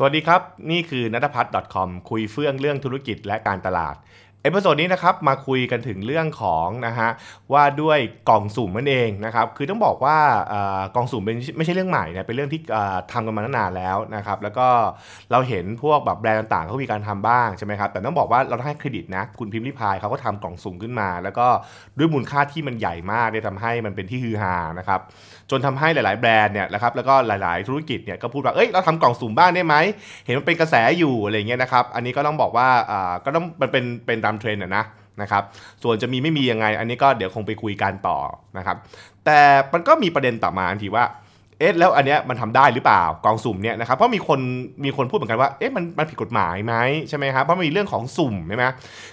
สวัสดีครับนี่คือนัทพัฒน์ .com คุยเฟื่องเรื่องธุรกิจและการตลาดเอพิโซดนี้นะครับมาคุยกันถึงเรื่องของนะฮะว่าด้วยกล่องสุ่มนั่นเองนะครับคือต้องบอกว่ากล่องสุ่มเป็นไม่ใช่เรื่องใหม่นะเป็นเรื่องที่ทำกันมานานแล้วนะครับแล้วก็เราเห็นพวกแบบแบรนด์ต่างๆเขามีการทำบ้างใช่ไหมครับแต่ต้องบอกว่าเราต้องให้เครดิตนะคุณพิมพ์ริพายเขาก็ทำกล่องสุ่มขึ้นมา แล้วก็ด้วยมูลค่าที่มันใหญ่มากเนี่ยทำให้มันเป็นที่ฮือฮานะครับจนทำให้หลาย ๆแบรนด์เนี่ยนะครับแล้วก็หลายๆธุรกิจเนี่ยก็พูดว่าเอ้ยเราทำกล่องสุ่มบ้างได้ไหมเห็นมันเป็นกระแสอยู่อะไรเงี้ยนะครับอันนี้ก็ต้องบอกว่าก็ต้องมันเป็นเป็นตามเทรนด์นะนะครับ ส่วนจะมีไม่มียังไง อันนี้ก็เดี๋ยวคงไปคุยกันต่อนะครับแต่มันก็มีประเด็นต่อมาอันทีว่า เอ๊ะ แล้วอันเนี้ยมันทำได้หรือเปล่ากองสุ่มเนี่ยนะครับเพราะมีคนมีคนพูดเหมือนกันว่าเอ๊ะมันมันผิดกฎหมายไหมใช่ไหมครับเพราะมีเรื่องของสุ่มใช่ไหม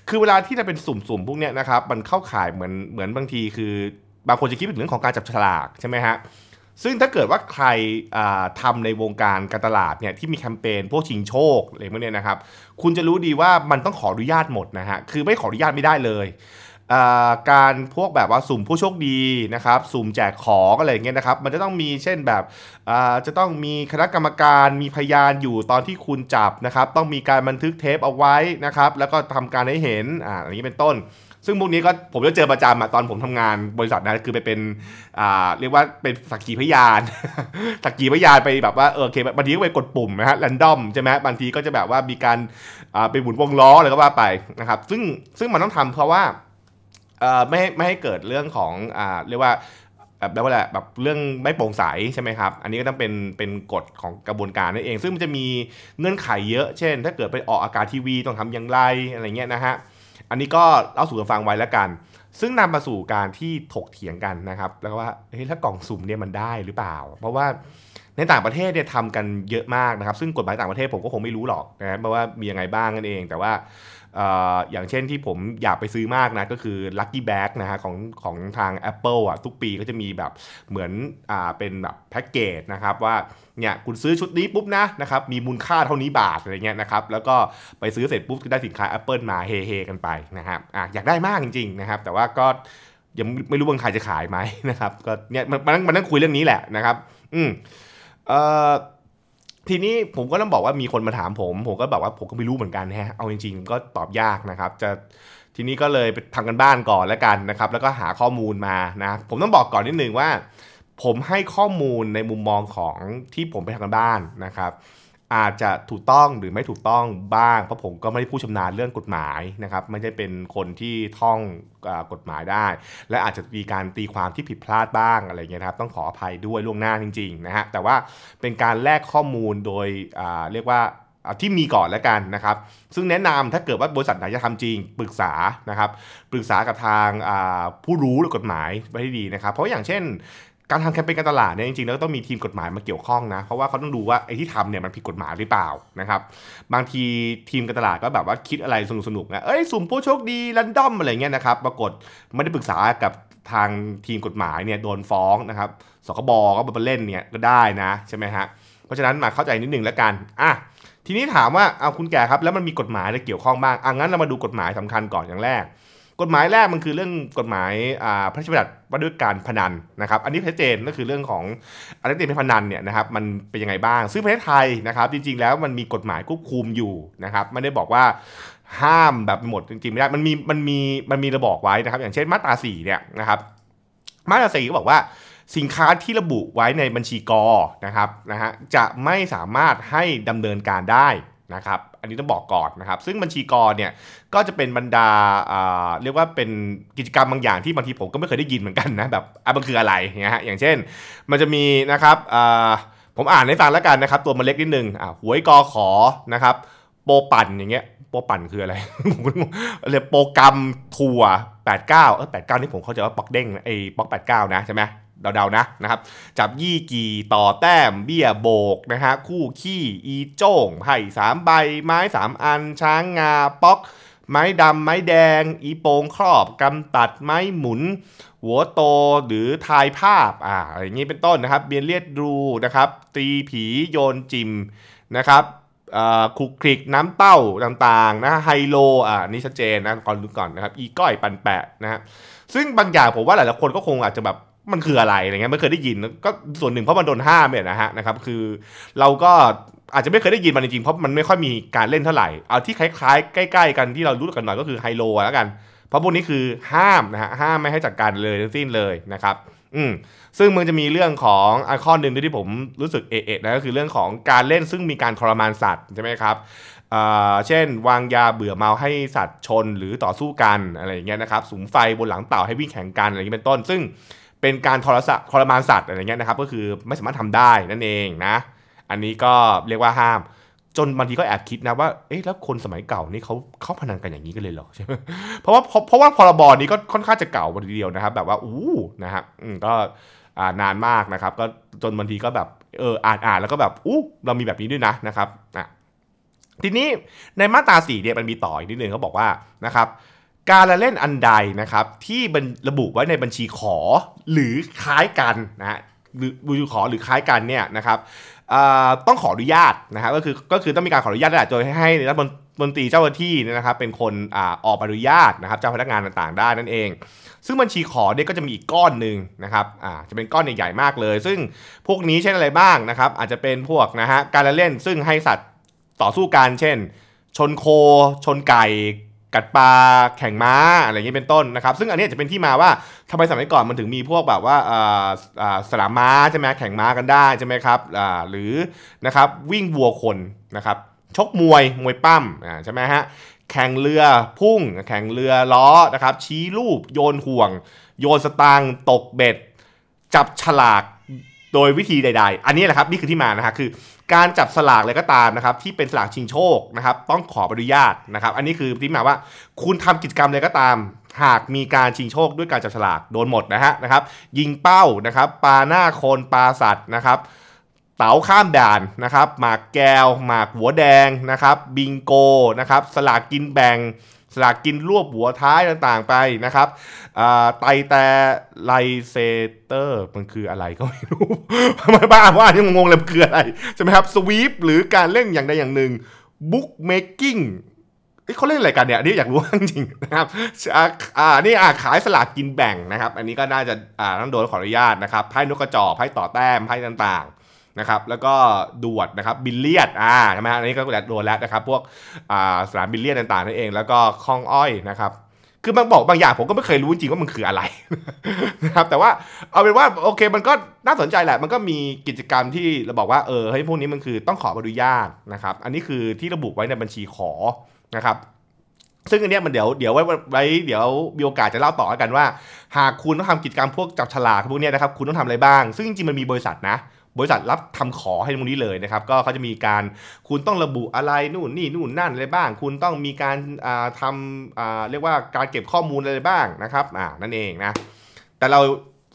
คือเวลาที่จะเป็นสุ่มสุ่มพวกเนี้ยนะครับมันเข้าข่ายเหมือนเหมือนบางทีคือบางคนจะคิดเป็นเรื่องของการจับฉลากใช่ไหมฮะซึ่งถ้าเกิดว่าใครทำในวงการการตลาดเนี่ยที่มีแคมเปญพวกชิงโชคอะไรพวกนี้นะครับคุณจะรู้ดีว่ามันต้องขออนุญาตหมดนะฮะคือไม่ขออนุญาตไม่ได้เลย การพวกแบบว่าสุ่มผู้โชคดีนะครับสุ่มแจกของอะไรเงี้ยนะครับมันจะต้องมีเช่นแบบจะต้องมีคณะกรรมการมีพยานอยู่ตอนที่คุณจับนะครับ ต้องมีการบันทึกเทปเอาไว้นะครับแล้วก็ทำการให้เห็นอ่าอย่างนี้เป็นต้นซึ่งพวกนี้ก็ผมก็เจอประจำอะตอนผมทำงานบริษัทนะคือไปเป็นอ่าเรียกว่าเป็นสักขีพยานสักขีพยานไปแบบว่าเอออเคบางทีก็ไปกดปุ่มนะฮะแรนดอมใช่ไหมบางทีก็จะแบบว่ามีการอ่าไปหมุนวงล้ออะไรก็ว่าไปนะครับซึ่งซึ่งมันต้องทำเพราะว่าเอ่อไม่ไม่ให้เกิดเรื่องของอ่าเรียกว่าแบบแล้วแหละแบบเรื่องไม่โปร่งใสใช่ไหมครับอันนี้ก็ต้องเป็นเป็นกฎของกระบวนการนั่นเอง ซึ่งมันจะมีเงื่อนไขเยอะ เช่นถ้าเกิดไปออกอากาศทีวีต้องทำอย่างไรอะไรเงี้ยนะฮะอันนี้ก็เล่าสู่กันฟังไว้แล้วกัน ซึ่งนำมาสู่การที่ถกเถียงกันนะครับ แล้วว่าเฮ้ยถ้ากล่องสุ่มเนี่ยมันได้หรือเปล่า เพราะว่าในต่างประเทศเนี่ยทำกันเยอะมากนะครับ ซึ่งกฎหมายต่างประเทศผมก็คงไม่รู้หรอกนะครับเพราะว่ามียังไงบ้างกันเอง แต่ว่าอย่างเช่นที่ผมอยากไปซื้อมากนะก็คือ Lucky Bag นะฮะของของทาง Apple อ่ะทุกปีก็จะมีแบบเหมือนอ่าเป็นแบบแพ็กเกจนะครับ ว่าเนี่ยคุณซื้อชุดนี้ปุ๊บนะนะครับมีมูลค่าเท่านี้บาทอะไรเงี้ยนะครับแล้วก็ไปซื้อเสร็จปุ๊บก็ได้สินค้า Apple มาเฮๆกันไปนะครับอ่ะอยากได้มากจริงๆนะครับแต่ว่าก็ยังไม่รู้ว่าใครจะขายไหมนะครับก็เนี่ยมันงมันต้องคุยเรื่องนี้แหละนะครับอืมเอ่อทีนี้ผมก็ต้องบอกว่ามีคนมาถามผม ผมก็บอกว่าผมก็ไม่รู้เหมือนกันฮะเอาจริงๆก็ตอบยากนะครับ จะทีนี้ก็เลยไปทำกันบ้านก่อนแล้วกันนะครับแล้วก็หาข้อมูลมานะผมต้องบอกก่อนนิดนึงว่า ผมให้ข้อมูลในมุมมองของที่ผมไปทำกันบ้านนะครับอาจจะถูกต้องหรือไม่ถูกต้องบ้างเพราะผมก็ไม่ได้ผู้ชำนาญเรื่องกฎหมายนะครับไม่ใช่เป็นคนที่ท่องกฎหมายได้ และอาจจะมีการตีความที่ผิดพลาดบ้างอะไรเงี้ยครับต้องขออภัยด้วยล่วงหน้าจริงๆนะฮะแต่ว่าเป็นการแลกข้อมูลโดยเรียกว่าที่มีก่อนแล้วกันนะครับ ซึ่งแนะนำถ้าเกิดว่าบริษัทไหนจะทำจริงปรึกษานะครับปรึกษากับทางผู้รู้หรือกฎหมายไว้ดีนะครับ เพราะอย่างเช่นการทำแคมเปญการตลาดเนี่ยจริงๆแล้วต้องมีทีมกฎหมายมาเกี่ยวข้องนะเพราะว่าเขาต้องดูว่าไอ้ที่ทำเนี่ยมันผิดกฎหมายหรือเปล่านะครับบางทีทีมการตลาดก็แบบว่าคิดอะไรสนุกๆนะเอ้ยสุ่มผู้โชคดีรันดอมอะไรเงี้ยนะครับปรากฏไม่ได้ปรึกษากับทางทีมกฎหมายเนี่ยโดนฟ้องนะครับสคบก็มาเล่นเนี่ยก็ได้นะใช่ไหมฮะเพราะฉะนั้นมาเข้าใจนิดนึงแล้วกันอ่ะทีนี้ถามว่าเอาคุณแก่ครับแล้วมันมีกฎหมายอะไรเกี่ยวข้องบ้างอ่ะงั้นเรามาดูกฎหมายสำคัญก่อนอย่างแรกกฎหมายแรกมันคือเรื่องกฎหมายพระราชบัญญัติว่าด้วยการพนันนะครับ อันนี้ชัดเจนก็คือเรื่องของอะไรที่เป็นพนันเนี่ยนะครับมันเป็นยังไงบ้างซึ่งประเทศไทยนะครับ จริง ๆ แล้วมันมีกฎหมายควบคุมอยู่นะครับไม่ได้บอกว่าห้ามแบบหมด จริงๆไม่ได้มันมีมันมีมันมีระบอกไว้นะครับ อย่างเช่นมาตราสี่เนี่ยนะครับมาตราสี่ก็บอกว่าสินค้าที่ระบุไว้ในบัญชีกอนะครับนะฮะจะไม่สามารถให้ดำเนินการได้นะครับอันนี้ต้องบอกก่อนนะครับซึ่งบัญชีกรเนี่ยก็จะเป็นบรรดา เรียกว่าเป็นกิจกรรมบางอย่างที่บางทีผมก็ไม่เคยได้ยินเหมือนกันนะแบบอ่ะมันคืออะไรเนี่ยฮะอย่างเช่น มันจะมีนะครับผมอ่านให้ฟังแล้วกันนะครับตัวมันเล็กนิดนึงอ่ะหวยกอขอนะครับ โปปั่นอย่างเงี้ยโปปั่นคืออะไรเรียกโปรกรรมทัวร์89เออ89 นี่ผมเข้าใจว่าปอกเด้งไอ้ปอก89นะใช่ไหมเดาๆนะนะครับจับยี่กี่ต่อแต้มเบี้ยโบกนะฮะคู่ขี้ อีโจ้งไผ่สามใบไม้สามอัน ช้างงา ป๊อก ไม้ดำ ไม้แดง อีโปงครอบ กำตัดไม้หมุน หัวโตหรือทายภาพอ่าอย่างนี้เป็นต้นนะครับ เบียนเลียดดูนะครับตีผี โยนจิมนะครับคุกคลิกน้ำเต้าต่างๆนะไฮโลอ่านี่ชัดเจนนะก่อนรู้ก่อนนะครับอีก้อยปันแปะนะฮะซึ่งบางอย่างผมว่าหลายๆคนก็คงอาจจะแบบมันคืออะไร อะไรเงี้ย ไม่เคยได้ยิน ก็ส่วนหนึ่งเพราะมันโดนห้ามเนี่ยนะฮะ นะครับ คือเราก็อาจจะไม่เคยได้ยินมันจริงเพราะมันไม่ค่อยมีการเล่นเท่าไหร่ เอาที่คล้าย ๆ ใกล้ ๆกันที่เรารู้กันหน่อยก็คือไฮโลแล้วกัน เพราะพวกนี้คือห้ามนะฮะ ห้ามไม่ให้จัดการเลยทั้งสิ้นเลยนะครับ อืมซึ่งมันจะมีเรื่องของอข้อหนึ่งที่ผมรู้สึกเอะนะก็คือเรื่องของการเล่นซึ่งมีการทรมานสัตว์ใช่ไหมครับเช่นวางยาเบื่อเมาให้สัตว์ชนหรือต่อสู้กันอะไรอย่างเงี้ยนะครับสูงไฟบนหลังเต่าให้วิ่งแข่งกันอะไรอย่างงี้เป็นต้นซึ่งเป็นการทรสะทรมานสัตว์อะไรเงี้ยนะครับก็คือไม่สามารถทำได้นั่นเองนะ อันนี้ก็เรียกว่าห้าม จนบางทีก็แอบคิดนะว่า เอ๊ะแล้วคนสมัยเก่านี่เขาเข้าพนันกันอย่างนี้กันเลยเหรอใช่ไหมเพราะว่าเพราะว่าพรบนี้ก็ค่อนข้างจะเก่าวันเดียวนะครับ แบบว่าอู้นะฮะก็นานมากนะครับ ก็จนบางทีก็แบบเอออ่านอ่านแล้วก็แบบอู้เรามีแบบนี้ด้วยนะนะครับอ่ะทีนี้ในมาตราสี่เนี่ยมันมีต่ออีกนิดนึงเขาบอกว่านะครับการละเล่นอันใดนะครับที่ระบุไว้ในบัญชีขอหรือคล้ายกันนะหรือบัญชีขอหรือคล้ายกันเนี่ยนะครับต้องขออนุญาตนะครับก็คือก็คือต้องมีการขออนุญาตแหละโดยให้ใรัฐมนตรีเจ้าหน้าที่นะครับเป็นคนออกอนุญาตนะครับเจ้าพนักงานต่างๆ ได้นั่นเอง ซึ่งบัญชีขอเนี่ยก็จะมีอีกก้อนหนึ่งนะครับจะเป็นก้อนใหญ่ๆมากเลย ซึ่งพวกนี้เช่นอะไรบ้างนะครับ อาจจะเป็นพวกนะฮะการละเล่นซึ่งให้สัตว์ต่อสู้กันเช่นชนโค ชนไก่กัดปลาแข่งม้า อะไรอย่างนี้เป็นต้นนะครับ ซึ่งอันนี้จะเป็นที่มาว่าทำไมสมัยก่อนมันถึงมีพวกแบบว่าสนามม้าใช่ไหมแข่งม้ากันได้ใช่ไหมครับหรือนะครับวิ่งวัวคนนะครับชกมวยมวยปั้มใช่ไหมฮะแข่งเรือพุ่งแข่งเรือ ล้อนะครับชี้รูปโยนห่วง โยนสตางตกเบ็ด จับฉลากโดยวิธีใด ๆ อันนี้แหละครับนี่คือที่มานะฮะคือ การจับสลากอะไรก็ตามนะครับ ที่เป็นสลากชิงโชคนะครับต้องขออนุญาตนะครับ อันนี้คือที่มาว่า คุณทำกิจกรรมอะไรก็ตาม หากมีการชิงโชคด้วยการจับสลาก โดนหมดนะฮะนะครับ ยิงเป้านะครับปลาหน้าคนปลาสัตว์นะครับเต๋าข้ามด่านนะครับหมากแก้วหมากหัวแดงนะครับบิงโกนะครับสลากกินแบ่งสลากกินรวบหัวท้ายต่างๆไปนะครับไตแต่ไลเซเตอร์ มันคืออะไรก็ไม่รู้มาบ้าว่ายังงงเลยมันคืออะไร ใช่ไหมครับ สวีปหรือการเล่นอย่างใดอย่างหนึ่ง บุ๊กเมกกิ้งเขาเล่นอะไรกันเนี่ยนี่อยากรู้จริงนะครับ อ่า นี่อ่าขายสลากกินแบ่งนะครับ อันนี้ก็น่าจะอ่าต้องโดนขออนุญาตนะครับไพ่นกกระจอกไพ่ต่อแต้มไพ่ต่างๆนะครับแล้วก็ดวดนะครับบิลเลียดอ่าใช่ไหมอันนี้ก็แโดนแล้วนะครับพวกอ่าสนามบิลเลียดต่างๆนั่นเอง แล้วก็คลองอ้อยนะครับคือบางบอกบางอย่างผมก็ไม่เคยรู้จริงว่ามันคืออะไรนะครับแต่ว่าเอาเป็นว่าโอเค มันก็น่าสนใจแหละ มันก็มีกิจกรรมที่เราบอกว่าเออเฮ้ยพวกนี้มันคือต้องขออนุญาตนะครับ อันนี้คือที่ระบุไว้ในบัญชีขอนะครับ ซึ่งอันนี้มันเดี๋ยวเดี๋ยวไว้ไว้เดี๋ยวมีโอกาสจะเล่าต่อกันว่า หากคุณต้องทำกิจกรรมพวกจับฉลากพวกนี้นะครับคุณต้องทำอะไรบ้าง ซึ่งจริงๆมันมีบริษัทนะบริษัทรับทำขอให้ตรงนี้เลยนะครับก็เขาจะมีการคุณต้องระบุอะไรนู่นนี่นู่นนั่นอะไรบ้าง คุณต้องมีการทำเรียกว่าการเก็บข้อมูลอะไรบ้างนะครับอ่านั่นเองนะแต่เรา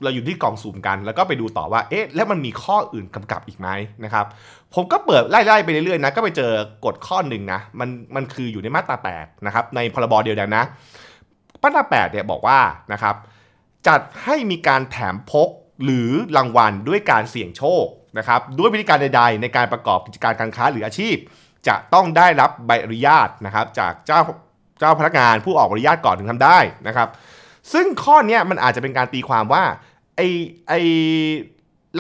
เราอยู่ที่กล่องสุ่มกัน แล้วก็ไปดูต่อว่าเอ๊ะแล้วมันมีข้ออื่นกำกับอีกไหมนะครับผมก็เปิดไล่ๆไปเรื่อยๆนะก็ไปเจอกฎข้อหนึ่งนะมันมันคืออยู่ในมาตรา8นะครับในพรบเดียวกันนะมาตรา8เนี่ยบอกว่านะครับจัดให้มีการแถมพกหรือรางวัลด้วยการเสี่ยงโชคนะครับด้วยวิธีการใด ๆ ในการประกอบกิจการการค้าหรืออาชีพ จะต้องได้รับใบอนุญาตนะครับจากเจ้าเจ้าพนักงานผู้ออกอนุญาตก่อนถึงทำได้นะครับ ซึ่งข้อนี้มันอาจจะเป็นการตีความว่าไอไอ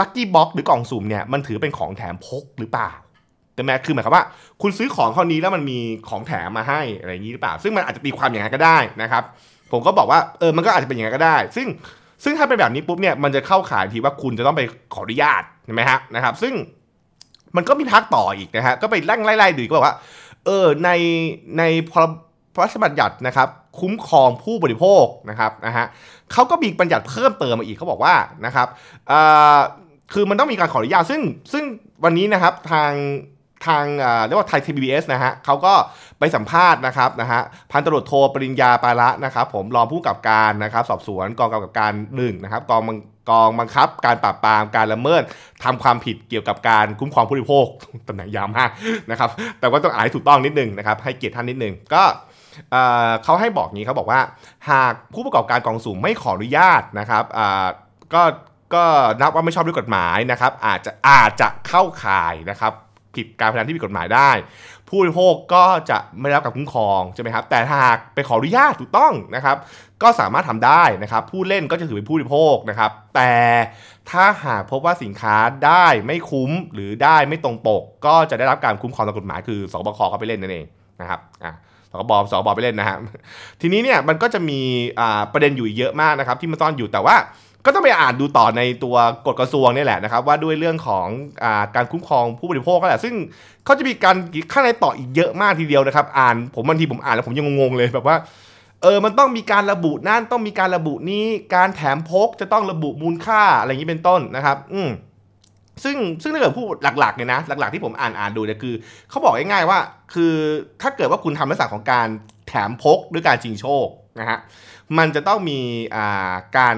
ลัคกี้บ็อกหรือกล่องสุ่มเนี่ยมันถือเป็นของแถมพกหรือเปล่า แต่แม้คือหมายความว่าคุณซื้อของข้อนี้แล้วมันมีของแถมมาให้อะไรอย่างนี้หรือเปล่า ซึ่งมันอาจจะตีความอย่างนั้นก็ได้นะครับ ผมก็บอกว่าเออมันก็อาจจะเป็นอย่างนั้นก็ได้ ซึ่งซึ่งถ้าเป็นแบบนี้ปุ๊บเนี่ยมันจะเข้าขายทีว่าคุณจะต้องไปขออนุญาตใช่ไหมฮะนะครับซึ่งมันก็มีทักต่ออีกนะฮะก็ไปไล่ไล่ดูก็บอกว่าเออในในพรพระราชบัญญัตินะครับ คุ้มครองผู้บริโภคนะครับนะฮะเขาก็มีบัญญัติเพิ่มเติมมาอีกเขาบอกว่านะครับคือมันต้องมีการขออนุญาตซึ่ง ซึ่งวันนี้นะครับทางทางเรียกว่าไทยทีวีเอสนะฮะเขาก็ไปสัมภาษณ์นะครับนะฮะ พันตำรวจโทปริญญา ปาละนะครับผมรองผู้กับการนะครับ สอบสวนกองกำกับการหนึ่งนะครับกองกองบังคับการปราบปรามการละเมิดทำความผิดเกี่ยวกับการคุ้มครองผู้บริโภคตำแหน่งยาวมากนะครับแต่ว่าต้องอ่านถูกต้องนิดนึงนะครับให้เกียรติท่านนิดนึงก็เขาให้บอกงี้เขาบอกว่า หากผู้ประกอบการกองสุ่มไม่ขออนุญาตนะครับก็ก็นับว่าไม่ชอบด้วยกฎหมายนะครับอาจจะอาจจะเข้าข่ายนะครับผิดการพนันที่ผิดกฎหมายได้ ผู้บริโภคก็จะไม่รับการคุ้มครองใช่ไหมครับแต่หากไปขออนุญาตถูกต้องนะครับ ก็สามารถทำได้นะครับ ผู้เล่นก็จะถือเป็นผู้บริโภคนะครับ แต่ถ้าหากพบว่าสินค้าได้ไม่คุ้มหรือได้ไม่ตรงปก ก็จะได้รับการคุ้มครองตามกฎหมายคือสบคเขาไปเล่นนั่นเองนะครับอ่ะสกบสกบไปเล่นนะครับทีนี้เนี่ยมันก็จะมีประเด็นอยู่เยอะมากนะครับ ที่มันซ่อนอยู่แต่ว่าก็ต้องไปอ่านดูต่อในตัวกฎกระทรวงนี่แหละนะครับ ว่าด้วยเรื่องของอการคุ้มครองผู้บริโภคก็แหละซึ่งเขาจะมีการข้างในต่ออีกเยอะมากทีเดียวนะครับอ่านผมบางทีผมอ่านแล้วผมยังงงเลยแบบว่าเออมันต้องมีการระบุนั่นต้องมีการระบุนี้การแถมพกจะต้องระบุมูลค่าอะไรอย่างนี้เป็นต้นนะครับ อืมซึ่งซึ่งถ้าเกิดพูดหลักๆเนี่ยนะ หลักๆที่ผมอ่านอ่านดูเนี่ยคือเขาบอกง่ายๆว่า คือถ้าเกิดว่าคุณทำลักษณะของการแถมพกหรือการริงโชคนะฮะมันจะต้องมีอ่าการ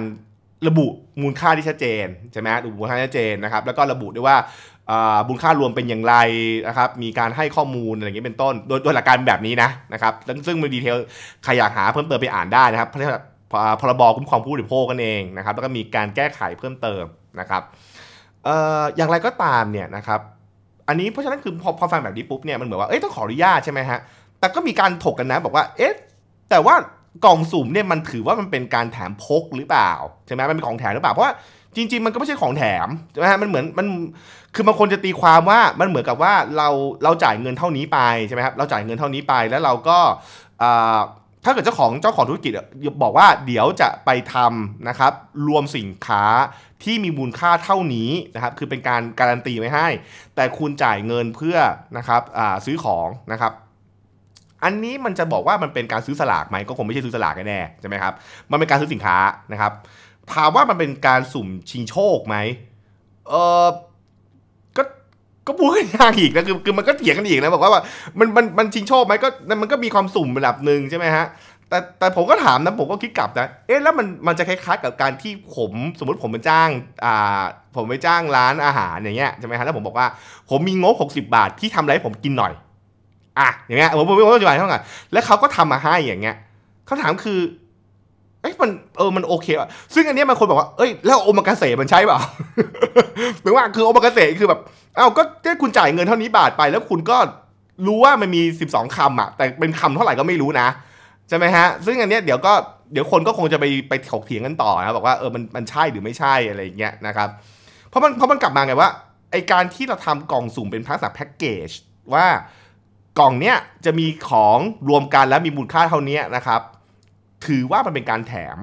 ระบุมูลค่าที่ชัดเจนใช่ไหมระบุมูลค่าชัดเจนนะครับแล้วก็ระบุด้วยว่าบุญค่ารวมเป็นอย่างไรนะครับมีการให้ข้อมูลอะไรอย่างนี้เป็นต้นโดยโดยหลักการแบบนี้นะนะครับซึ่งมีดีเทลใครอยากหาเพิ่มเติมไปอ่านได้นะครับพรบคุ้มครองผู้บริโภคกันเองนะครับแล้วก็มีการแก้ไขเพิ่มเติมนะครับอย่างไรก็ตามเนี่ยนะครับอันนี้เพราะฉะนั้นคือพอพอฟังแบบนี้ปุ๊บเนี่ยมันเหมือนว่าเอ้ยต้องขออนุญาตใช่ไหมฮะแต่ก็มีการถกกันนะบอกว่าเอ๊ะแต่ว่ากล่องสุ่มเนี่ยมันถือว่ามันเป็นการแถมพกหรือเปล่าใช่ไหมมันเป็นของแถมหรือเปล่าเพราะว่าจริง ๆมันก็ไม่ใช่ของแถมใช่ไหมมันเหมือนมันคือบางคนจะตีความว่ามันเหมือนกับว่าเราเราจ่ายเงินเท่านี้ไปใช่ไหมครับเราจ่ายเงินเท่านี้ไปแล้วเราก็ถ้าเกิดเจ้าของเจ้าของธุรกิจบอกว่าเดี๋ยวจะไปทำนะครับ รวมสินค้าที่มีมูลค่าเท่านี้นะครับคือเป็นการการันตีไว้ให้ แต่คุณจ่ายเงินเพื่อนะครับซื้อของนะครับอันนี้มันจะบอกว่ามันเป็นการซื้อสลากไหมก็คงไม่ใช่ซื้อสลากแน่ใช่ไหมครับมันเป็นการซื้อสินค้านะครับ ถามว่ามันเป็นการสุ่มชิงโชคไหมเออก็ก็พูดกันยากอีกนะคือคือมันก็เถียงกันอีกนะบอกว่าว่ามันมันมันชิงโชคไหมก็มันก็มีความสุ่มระดับหนึ่งใช่ไหมฮะแต่แต่ผมก็ถามนะผมก็คิดกลับนะเอ๊ะแล้วมันมันจะคล้ายๆ กับการที่ผม สมมติผมไปจ้างอ่าผมไปจ้างร้านอาหารอย่างเงี้ยใช่ไหมฮะแล้วผมบอกว่าผมมีงบ60 บาทที่ทำอะไรให้ผมกินหน่อยอ่ะอย่างเงี้ยผมผมผมอธิบายให้ฟังห่อแล้วเขาก็ทำมาให้อย่างเงี้ยคำถามคือเอ้ยมันเออมันโอเคอ่ะซึ่งอันนี้มันคนบอกว่าเอ้ยแล้วโอมากาเสะมันใช่เปล่าหมายว่าคือโอมากาเสะคือแบบเอ้าก็ถ้าคุณจ่ายเงินเท่านี้บาทไป แล้วคุณก็รู้ว่ามันมี 12 คำอ่ะ แต่เป็นคำเท่าไหร่ก็ไม่รู้นะใช่ไหมฮะซึ่งอันเนี้ยเดี๋ยวก็เดี๋ยวคนก็คงจะไปไปถกเถียงกันต่อนะ บอกว่าเออมันมันใช่หรือไม่ใช่อะไรอย่างเงี้ยนะครับเพราะมันเพราะมันกลับมาไงว่าไอการที่เราทำกล่องสุ่มเป็นพาร์ทแพ็กเกจว่ากล่องเนี้ยจะมีของรวมกันแล้วมีมูลค่าเท่านี้นะครับ ถือว่ามันเป็นการแถม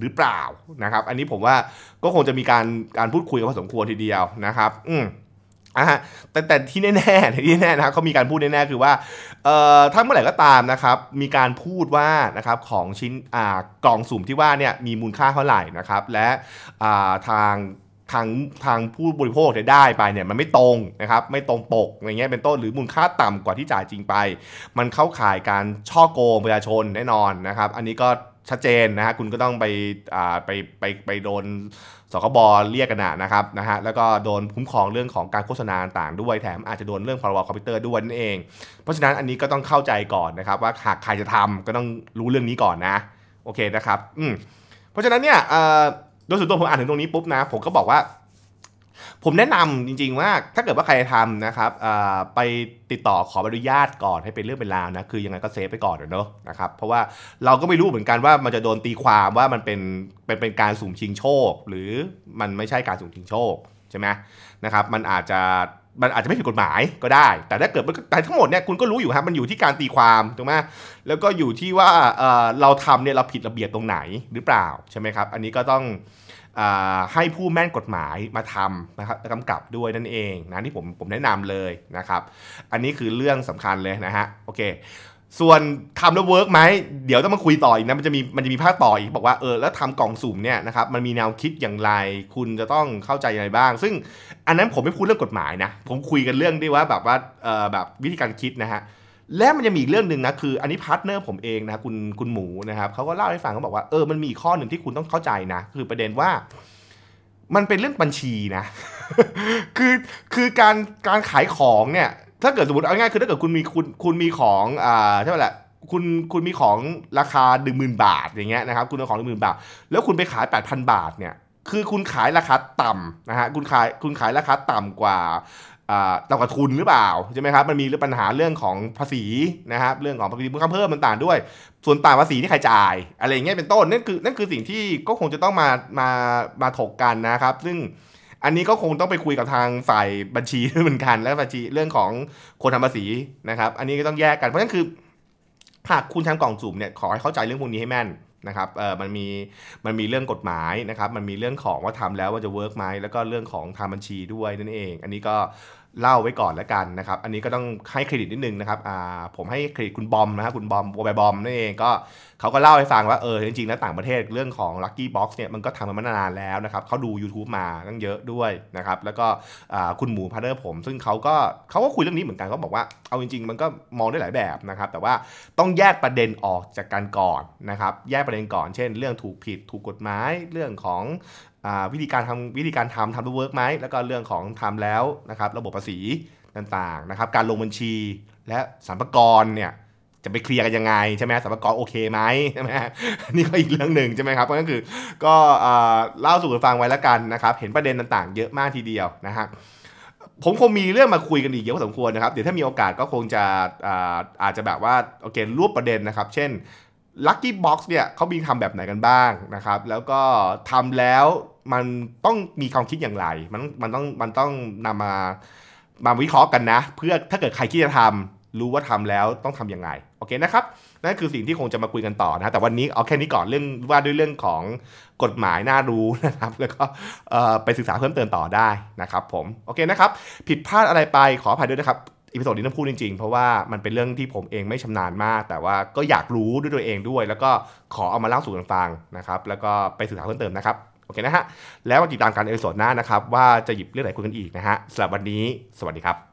หรือเปล่านะครับอันนี้ผมว่าก็คงจะมีการการพูดคุยกันพอสมควรทีเดียวนะครับอืมอ่ะแต่แต่ที่แน่ๆที่แน่นะครับเขามีการพูดแน่ๆคือว่าเอ่อถ้าเมื่อไหร่ก็ตามนะครับ มีการพูดว่านะครับของชิ้นอ่ากล่องสุ่มที่ว่าเนี่ยมีมูลค่าเท่าไหร่นะครับและอ่าทางทางทางผู้บริโภคได้ไปเนี่ยมันไม่ตรงนะครับไม่ตรงปกอะไรเงี้ยเป็นต้นหรือมูลค่าต่ำกว่าที่จ่ายจริงไป มันเข้าข่ายการช่อโกงประชาชนแน่นอนนะครับ อันนี้ก็ชัดเจนนะฮะคุณก็ต้องไปอ่าไปไปไปโดนสคบเรียกกันนะครับนะฮะแล้วก็โดนคุ้มครองเรื่องของการโฆษณาต่างด้วยแถมอาจจะโดนเรื่องพรบคอมพิวเตอร์ด้วยนั่นเอง เพราะฉะนั้นอันนี้ก็ต้องเข้าใจก่อนนะครับ ว่าหากใครจะทำก็ต้องรู้เรื่องนี้ก่อนนะโอเคนะครับอืมเพราะฉะนั้นเนี่ยเอ่อยส่วนตัวผมอ่านถึงตรงนี้ปุ๊บนะผมก็บอกว่า ผมแนะนำจริงๆว่าถ้าเกิดว่าใครทำนะครับไปติดต่อขออนุญาตก่อนให้เป็นเรื่องเป็นราวนะคือยังไงก็เซฟไปก่อนเนอะนะครับ เพราะว่าเราก็ไม่รู้เหมือนกันว่ามันจะโดนตีความว่ามันเป็นเป็นเป็นการสุ่มชิงโชค หรือมันไม่ใช่การสุ่มชิงโชคใช่ไหมนะครับมันอาจจะมันอาจจะไม่ผิดกฎหมายก็ได้ แต่ถ้าเกิดแต่ทั้งหมดเนี่ยคุณก็รู้อยู่ครับมันอยู่ที่การตีความถูกไหมแล้วก็อยู่ที่ว่าเราทำเนี่ยเราผิดระเบียบตรงไหนหรือเปล่าใช่ไหมครับ อันนี้ก็ต้องให้ผู้แม่นกฎหมายมาทำนะครับกำกับด้วยนั่นเองนะที่ผมผมแนะนำเลยนะครับ อันนี้คือเรื่องสำคัญเลยนะฮะโอเคส่วนทำแล้วเวิร์กไหมเดี๋ยวต้องมาคุยต่ออีกนะมันจะมีมันจะมีภาคต่ออีก บอกว่าเออ แล้วทำกล่องสุ่มเนี่ยนะครับมันมีแนวคิดอย่างไร คุณจะต้องเข้าใจอะไรบ้าง ซึ่งอันนั้นผมไม่พูดเรื่องกฎหมายนะ ผมคุยกันเรื่องด้วยว่าแบบว่าเออแบบวิธีการคิดนะฮะและมันจะมีอีกเรื่องหนึ่งนะคืออันนี้พาร์ทเนอร์ผมเองนะคุณคุณหมูนะครับเขาก็เล่าให้ฟังเขาบอกว่าเออมันมีข้อหนึ่งที่คุณต้องเข้าใจนะ คือประเด็นว่า มันเป็นเรื่องบัญชีนะ คือคือการการขายของเนี่ยถ้าเกิดสมมติเอาง่ายคือถ้าเกิดคุณมีคุณคุณมีของอ่าใช่ไหมละคุณคุณมีของราคา1 0,000บาทอย่างเงี้ยนะครับคุณมีของ1 0,000 บาท แล้วคุณไปขาย 8,000 บาทเนี่ยคือคุณขายราคาต่ำนะฮะคุณขายคุณขายราคาต่ำกว่าต่ำกว่าทุนหรือเปล่าใช่ไหมครับมันมีปัญหาเรื่องของภาษีนะครับเรื่องของภาษีมูลค่าเพิ่มมนต่างด้วย ส่วนต่างภาษีที่ใครจ่ายอะไรเงี้ยเป็นต้น นั่นคือนั่นคือสิ่งที่ก็คงจะต้องมามามาถกกันนะครับ ซึ่งอันนี้ก็คงต้องไปคุยกับทางฝ่ายบัญชีเหมือนกันและบัญชีเรื่องของคนทำภาษีนะครับ อันนี้ก็ต้องแยกกันเพราะฉะนั้นคือหากคุณทำกล่องสุ่มเนี่ยขอให้เข้าใจเรื่องพวกนี้ให้แม่นนะครับเออมันมีมันมีเรื่องกฎหมายนะครับ มันมีเรื่องของว่าทำแล้วว่าจะเวิร์กไหมแล้วก็เรื่องของทางบัญชีด้วยนั่นเอง อันนี้ก็เล่าไว้ก่อนแล้วกันนะครับ อันนี้ก็ต้องให้เครดิตนิดนึงนะครับผมให้เครดิตคุณบอมนะครับคุณบอมโบบบอมนั่นเอง ก็เขาก็เล่าให้ฟังว่า เออ จริงๆแล้วต่างประเทศเรื่องของ Lucky Box เนี่ย มันก็ทำมานานแล้วนะครับเขาดู YouTube มาตั้งเยอะด้วยนะครับ แล้วก็คุณหมูพาร์เนอร์ผม ซึ่งเขาก็เขาก็คุยเรื่องนี้เหมือนกันเขาบอกว่าเอาจริง ๆ มันก็มองได้หลายแบบนะครับ แต่ว่าต้องแยกประเด็นออกจากกันก่อนนะครับ แยกประเด็นก่อน เช่น เรื่องถูกผิด ถูกกฎหมาย เรื่องของวิธีการทำวิธีการทำทำด้เวิร์กไหมแล้วก็เรื่องของทำแล้วนะครับระบบภาษีต่างๆนะครับ การลงบัญชีและสรรพากรเนี่ยจะไปเคลียร์กันยังไงใช่ไหมสรรพากรโอเคไหมใช่ไหม นี่ก็อีกเรื่องหนึ่งใช่ไหมครับก็คือก็เล่าสู่กันฟังไว้แล้วกันนะครับเห็นประเด็นต่างๆ เยอะมากทีเดียวนะฮะผมคงมีเรื่องมาคุยกันอีกเยอะพอสมควรนะครับเดี๋ยวถ้ามีโอกาสก็คงจะอาจจะแบบว่าโอเครวบประเด็นนะครับ เช่น Lucky Box เนี่ยเขามีทำแบบไหนกันบ้างนะครับ แล้วก็ทำแล้วมันต้องมีความคิดอย่างไร มันมันต้อง มันต้องนำมามาวิเคราะห์กันนะ เพื่อถ้าเกิดใครคิดจะทำ รู้ว่าทำแล้วต้องทำยังไงโอเคนะครับ นั่นคือสิ่งที่คงจะมาคุยกันต่อนะแต่วันนี้เอาแค่นี้ก่อน เรื่องว่าด้วยเรื่องของกฎหมายน่ารู้นะครับ แล้วก็ไปศึกษาเพิ่มเติมต่อได้นะครับผม โอเคนะครับ ผิดพลาดอะไรไปขออภัยด้วยนะครับอีพิโซดนี้ต้องพูดจริงๆเพราะว่ามันเป็นเรื่องที่ผมเองไม่ชำนาญมาก แต่ว่าก็อยากรู้ด้วยตัวเองด้วย แล้วก็ขอเอามาเล่าสู่กันฟังนะครับ แล้วก็ไปศึกษาเพิ่มเติมนะครับโอเคนะฮะ แล้วมาติดตามการเอพิโซดหน้านะครับ ว่าจะหยิบเรื่องไหนคุยกันอีกนะฮะสำหรับวันนี้สวัสดีครับ